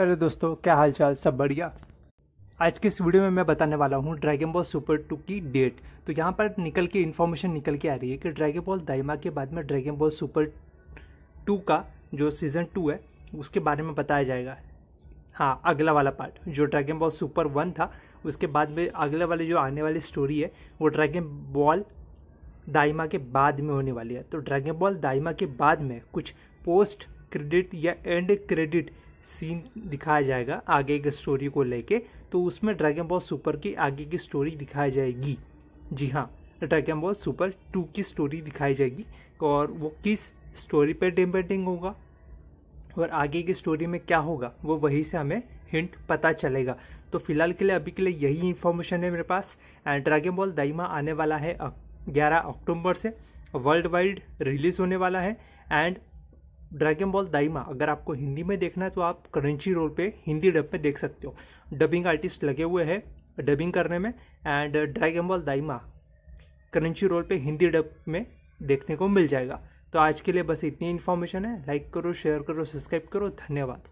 hello दोस्तों क्या हाल चाल सब बढ़िया आज के इस वीडियो में मैं बताने वाला हूँ ड्रैगन बॉल सुपर टू की डेट तो यहाँ पर निकल के इन्फॉर्मेशन निकल के आ रही है कि ड्रैगन बॉल दाइमा के बाद में ड्रैगन बॉल सुपर टू का जो सीज़न टू है उसके बारे में बताया जाएगा हाँ अगला वाला पार्ट जो ड्रैगन बॉल सुपर वन था उसके बाद में अगले वाले जो आने वाली स्टोरी है वो ड्रैगन बॉल दाइमा के बाद में होने वाली है तो ड्रैगन बॉल दाइमा के बाद में कुछ पोस्ट क्रेडिट या एंड क्रेडिट सीन दिखाया जाएगा आगे की स्टोरी को लेके तो उसमें ड्रैगन बॉल सुपर की आगे की स्टोरी दिखाई जाएगी जी हाँ ड्रैगन बॉल सुपर टू की स्टोरी दिखाई जाएगी और वो किस स्टोरी पर डिपेंडिंग होगा और आगे की स्टोरी में क्या होगा वो वहीं से हमें हिंट पता चलेगा तो फिलहाल के लिए अभी के लिए यही इन्फॉर्मेशन है मेरे पास एंड ड्रैगन बॉल दाइमा आने वाला है ग्यारह अक्टूबर से वर्ल्ड वाइड रिलीज़ होने वाला है एंड ड्रैगन बॉल दाइमा अगर आपको हिंदी में देखना है तो आप करंची रोल पे हिंदी डब में देख सकते हो डबिंग आर्टिस्ट लगे हुए हैं डबिंग करने में and Dragon Ball Daima Crunchyroll पे हिंदी डब में देखने को मिल जाएगा तो आज के लिए बस इतनी इन्फॉर्मेशन है लाइक करो शेयर करो सब्सक्राइब करो धन्यवाद